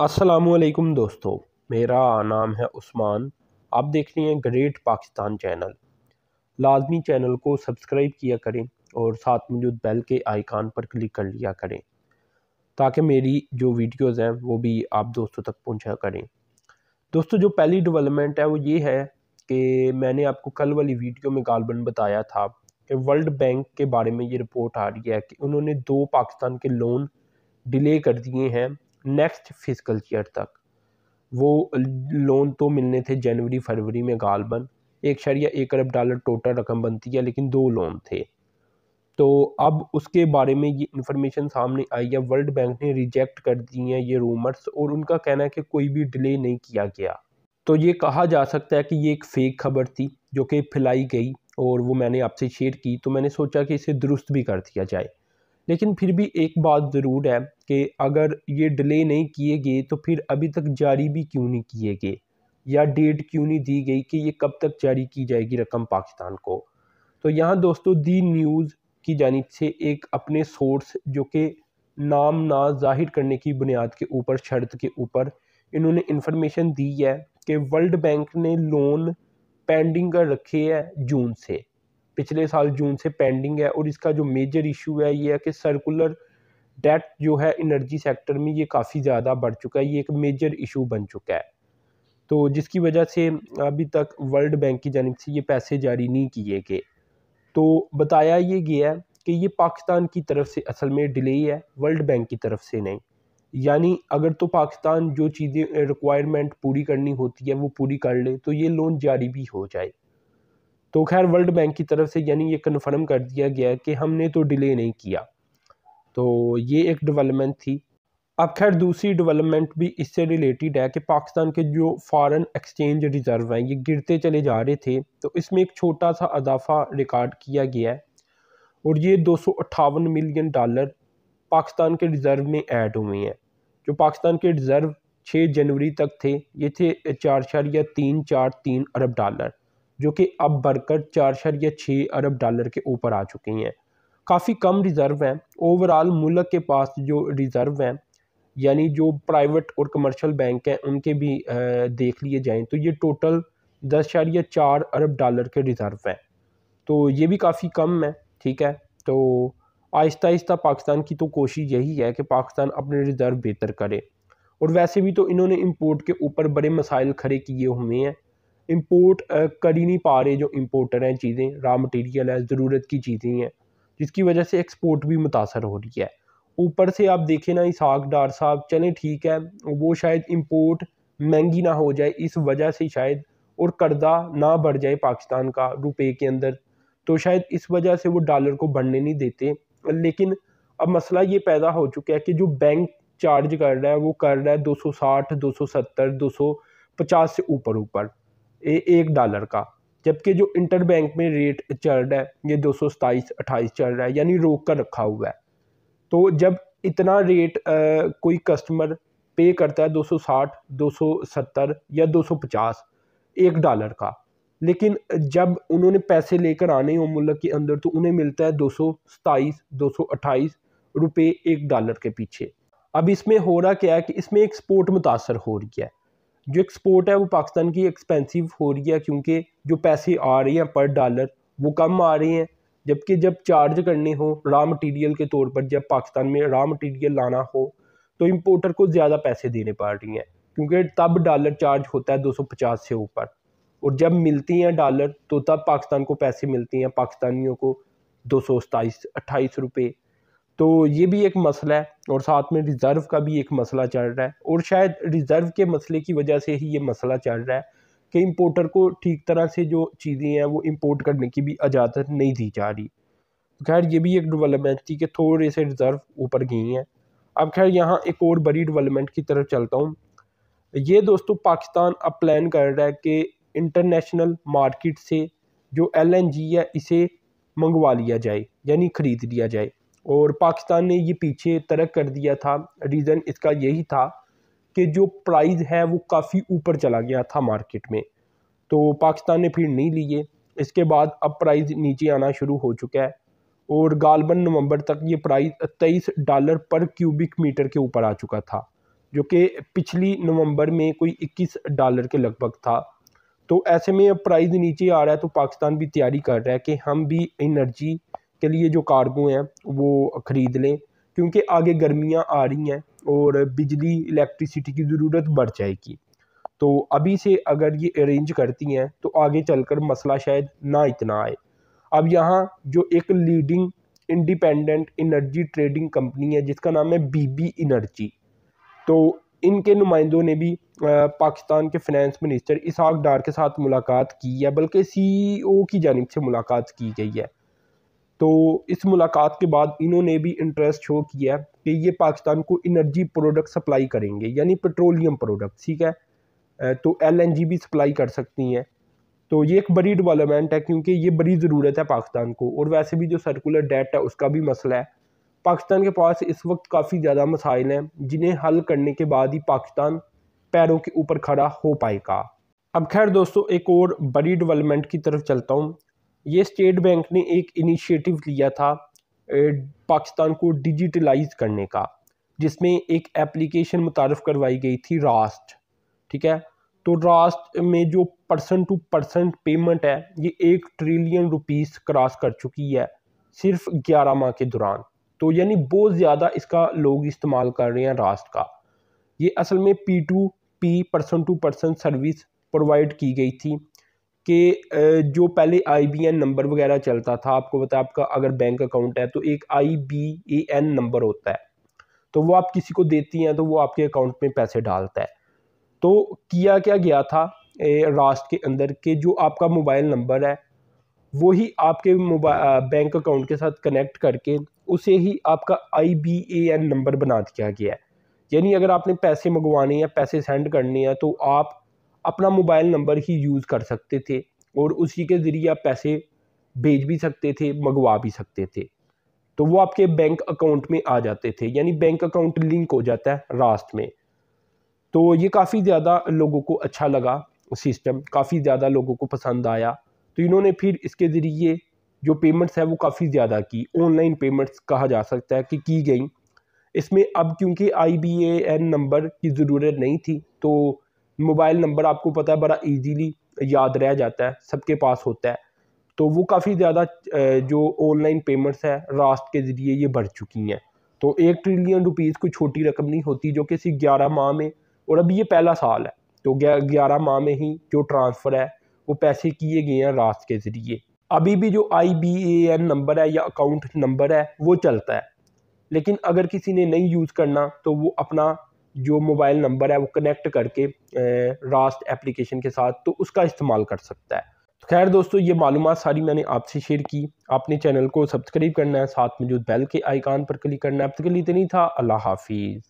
असलकुम दोस्तों मेरा नाम है उस्मान आप देख रहे हैं ग्रेट पाकिस्तान चैनल लाजमी चैनल को सब्सक्राइब किया करें और साथ में जो बेल के आइकान पर क्लिक कर लिया करें ताकि मेरी जो वीडियोज़ हैं वो भी आप दोस्तों तक पहुँचा करें दोस्तों जो पहली डेवलपमेंट है वो ये है कि मैंने आपको कल वाली वीडियो में गालबन बताया था कि वर्ल्ड बैंक के बारे में ये रिपोर्ट आ रही है कि उन्होंने दो पाकिस्तान के लोन डिले कर दिए हैं नेक्स्ट फिजिकल ईयर तक वो लोन तो मिलने थे जनवरी फरवरी में गालबन एक शरिया एक अरब डॉलर टोटल रकम बनती है लेकिन दो लोन थे तो अब उसके बारे में ये इन्फॉर्मेशन सामने आई है वर्ल्ड बैंक ने रिजेक्ट कर दी हैं ये रूमर्स और उनका कहना है कि कोई भी डिले नहीं किया गया तो ये कहा जा सकता है कि ये एक फेक खबर थी जो कि फैलाई गई और वो मैंने आपसे शेयर की तो मैंने सोचा कि इसे दुरुस्त भी कर दिया जाए लेकिन फिर भी एक बात ज़रूर है कि अगर ये डिले नहीं किए गए तो फिर अभी तक जारी भी क्यों नहीं किए गए या डेट क्यों नहीं दी गई कि ये कब तक जारी की जाएगी रकम पाकिस्तान को तो यहाँ दोस्तों दी न्यूज़ की जानब से एक अपने सोर्स जो कि नाम ना जाहिर करने की बुनियाद के ऊपर शर्त के ऊपर इन्होंने इन्फॉर्मेशन दी है कि वर्ल्ड बैंक ने लोन पेंडिंग कर रखे है जून से पिछले साल जून से पेंडिंग है और इसका जो मेजर इशू है ये है कि सर्कुलर डेट जो है इनर्जी सेक्टर में ये काफ़ी ज़्यादा बढ़ चुका है ये एक मेजर इशू बन चुका है तो जिसकी वजह से अभी तक वर्ल्ड बैंक की जानब से ये पैसे जारी नहीं किए गए तो बताया ये गया है कि ये पाकिस्तान की तरफ से असल में डिले है वर्ल्ड बैंक की तरफ से नहीं यानी अगर तो पाकिस्तान जो चीज़ें रिक्वायरमेंट पूरी करनी होती है वो पूरी कर ले तो ये लोन जारी भी हो जाए तो खैर वर्ल्ड बैंक की तरफ से यानी ये कन्फर्म कर दिया गया कि हमने तो डिले नहीं किया तो ये एक डेवलपमेंट थी अब खैर दूसरी डेवलपमेंट भी इससे रिलेटेड है कि पाकिस्तान के जो फॉरेन एक्सचेंज रिज़र्व हैं ये गिरते चले जा रहे थे तो इसमें एक छोटा सा अजाफा रिकॉर्ड किया गया है और ये दो मिलियन डॉलर पाकिस्तान के रिज़र्व में ऐड हुए हैं जो पाकिस्तान के रिज़र्व 6 जनवरी तक थे ये थे चार चार या तीन चार तीन अरब डॉलर जो कि अब बढ़कर चार या छः अरब डॉलर के ऊपर आ चुकी हैं काफ़ी कम रिज़र्व हैं ओवरऑल मुल्क के पास जो रिज़र्व हैं यानी जो प्राइवेट और कमर्शियल बैंक हैं उनके भी देख लिए जाएँ तो ये टोटल दस या चार अरब डॉलर के रिज़र्व हैं तो ये भी काफ़ी कम है ठीक है तो आहिस्ता आहिस्ता पाकिस्तान की तो कोशिश यही है कि पाकिस्तान अपने रिज़र्व बेहतर करे और वैसे भी तो इन्होंने इम्पोर्ट के ऊपर बड़े मसाइल खड़े किए हुए हैं इम्पोर्ट कर ही नहीं पा रहे जो इम्पोर्टर हैं चीज़ें रॉ मटेरियल है ज़रूरत की चीज़ें हैं जिसकी वजह से एक्सपोर्ट भी मुतासर हो रही है ऊपर से आप देखें ना इसहाक डार साहब चलें ठीक है वो शायद इम्पोर्ट महंगी ना हो जाए इस वजह से शायद और कर्जा ना बढ़ जाए पाकिस्तान का रुपये के अंदर तो शायद इस वजह से वो डॉलर को बढ़ने नहीं देते लेकिन अब मसला ये पैदा हो चुका है कि जो बैंक चार्ज कर रहा है वो कर रहा है 260, 270, 250 से ऊपर ऊपर ए, एक डॉलर का जबकि जो इंटर बैंक में रेट चल रहा है ये दो सौ सताईस अट्ठाईस चल रहा है यानी रोक कर रखा हुआ है तो जब इतना रेट आ, कोई कस्टमर पे करता है 260, 270 या 250 एक डॉलर का लेकिन जब उन्होंने पैसे लेकर आने हो मुल्क के अंदर तो उन्हें मिलता है दो सौ सताईस दो सौ अट्ठाईस रुपये एक डॉलर के पीछे अब इसमें हो रहा क्या है कि इसमें एक्सपोर्ट मुतासर हो रही है जो एक्सपोर्ट है वो पाकिस्तान की एक्सपेंसिव हो रही है क्योंकि जो पैसे आ रहे हैं पर डॉलर वो कम आ रहे हैं जबकि जब चार्ज करने हो रॉ मटेरियल के तौर पर जब पाकिस्तान में रॉ मटेरियल लाना हो तो इम्पोर्टर को ज़्यादा पैसे देने पड़ रही हैं क्योंकि तब डॉलर चार्ज होता है 250 से ऊपर और जब मिलती हैं डॉलर तो तब पाकिस्तान को पैसे मिलती हैं पाकिस्तानियों को दो सौ सताईस अट्ठाईस रुपये तो ये भी एक मसला है और साथ में रिज़र्व का भी एक मसला चल रहा है और शायद रिज़र्व के मसले की वजह से ही ये मसला चल रहा है कि इम्पोर्टर को ठीक तरह से जो चीज़ें हैं वो इम्पोर्ट करने की भी इजाज़त नहीं दी जा रही तो खैर ये भी एक डेवलपमेंट थी कि थोड़े से रिज़र्व ऊपर गई हैं अब खैर यहाँ एक और बड़ी डेवलपमेंट की तरफ चलता हूँ ये दोस्तों पाकिस्तान अब प्लान कर रहा है कि इंटरनेशनल मार्केट से जो एलएनजी है इसे मंगवा लिया जाए यानी ख़रीद लिया जाए और पाकिस्तान ने ये पीछे तरक कर दिया था रीज़न इसका यही था कि जो प्राइस है वो काफ़ी ऊपर चला गया था मार्केट में तो पाकिस्तान ने फिर नहीं लिए इसके बाद अब प्राइस नीचे आना शुरू हो चुका है और गालबन नवंबर तक ये प्राइस तेईस डॉलर पर क्यूबिक मीटर के ऊपर आ चुका था जो कि पिछली नवंबर में कोई 21 डॉलर के लगभग था तो ऐसे में अब प्राइस नीचे आ रहा है तो पाकिस्तान भी तैयारी कर रहा है कि हम भी इनर्जी के लिए जो कार्गो हैं वो ख़रीद लें क्योंकि आगे गर्मियाँ आ रही हैं और बिजली इलेक्ट्रिसिटी की ज़रूरत बढ़ जाएगी तो अभी से अगर ये अरेंज करती हैं तो आगे चलकर मसला शायद ना इतना आए अब यहाँ जो एक leading independent energy trading company है जिसका नाम है बीबी इनर्जी तो इनके नुमाइंदों ने भी पाकिस्तान के फिनेंस मिनिस्टर इसहाक डार के साथ मुलाकात की है बल्कि ओ e की जानब से मुलाकात की गई है तो इस मुलाकात के बाद इन्होंने भी इंटरेस्ट शो किया कि ये पाकिस्तान को इनर्जी प्रोडक्ट सप्लाई करेंगे यानी पेट्रोलियम प्रोडक्ट ठीक है तो एलएनजी भी सप्लाई कर सकती हैं तो ये एक बड़ी डेवलपमेंट है क्योंकि ये बड़ी ज़रूरत है पाकिस्तान को और वैसे भी जो सर्कुलर डेट है उसका भी मसला है पाकिस्तान के पास इस वक्त काफ़ी ज़्यादा मसाइल हैं जिन्हें हल करने के बाद ही पाकिस्तान पैरों के ऊपर खड़ा हो पाएगा अब खैर दोस्तों एक और बड़ी डेवलपमेंट की तरफ चलता हूँ ये स्टेट बैंक ने एक इनिशिएटिव लिया था पाकिस्तान को डिजिटलाइज करने का जिसमें एक एप्लीकेशन मुतारफ़ करवाई गई थी रास्ट ठीक है तो रास्ट में जो पर्सन टू पर्सन पेमेंट है ये एक ट्रिलियन रुपीस क्रॉस कर चुकी है सिर्फ ग्यारह माह के दौरान तो यानी बहुत ज़्यादा इसका लोग इस्तेमाल कर रहे हैं रास्ट का ये असल में P to P person to person service provide की गई थी कि जो पहले आई बी एन नंबर वगैरह चलता था आपको बताया आपका अगर बैंक अकाउंट है तो एक I B A N number होता है तो वो आप किसी को देती हैं तो वो आपके अकाउंट में पैसे डालता है तो किया क्या गया था राष्ट्र के अंदर के जो आपका मोबाइल नंबर है वही आपके मोबाइल बैंक अकाउंट के साथ कनेक्ट करके उसे ही आपका I B A N number बना दिया गया है यानी अगर आपने पैसे मंगवाने हैं पैसे सेंड करने हैं तो आप अपना मोबाइल नंबर ही यूज़ कर सकते थे और उसी के ज़रिए आप पैसे भेज भी सकते थे मंगवा भी सकते थे तो वो आपके बैंक अकाउंट में आ जाते थे यानी बैंक अकाउंट लिंक हो जाता है रास्त में तो ये काफ़ी ज़्यादा लोगों को अच्छा लगा सिस्टम काफ़ी ज़्यादा लोगों को पसंद आया तो इन्होंने फिर इसके ज़रिए जो पेमेंट्स है वो काफ़ी ज़्यादा की ऑनलाइन पेमेंट्स कहा जा सकता है कि की गई इसमें अब क्योंकि आई बी एन नंबर की ज़रूरत नहीं थी तो मोबाइल नंबर आपको पता है बड़ा इजीली याद रह जाता है सबके पास होता है तो वो काफ़ी ज़्यादा जो ऑनलाइन पेमेंट्स है रास्त के ज़रिए ये बढ़ चुकी हैं तो एक ट्रिलियन रुपीज़ कोई छोटी रकम नहीं होती जो कि सिर्फ ग्यारह माह में और अभी ये पहला साल है तो ग्यारह माह में ही जो ट्रांसफ़र है वो पैसे किए गए हैं रास्त के ज़रिए अभी भी जो आई बी एन नंबर है या अकाउंट नंबर है वो चलता है लेकिन अगर किसी ने नहीं यूज़ करना तो वो अपना जो मोबाइल नंबर है वो कनेक्ट करके रास्ट एप्लीकेशन के साथ तो उसका इस्तेमाल कर सकता है तो खैर दोस्तों ये मालूम सारी मैंने आपसे शेयर की आपने चैनल को सब्सक्राइब करना है साथ में जो बेल के आइकान पर क्लिक करना है अब तक लिए इतनी था अल्लाह हाफिज़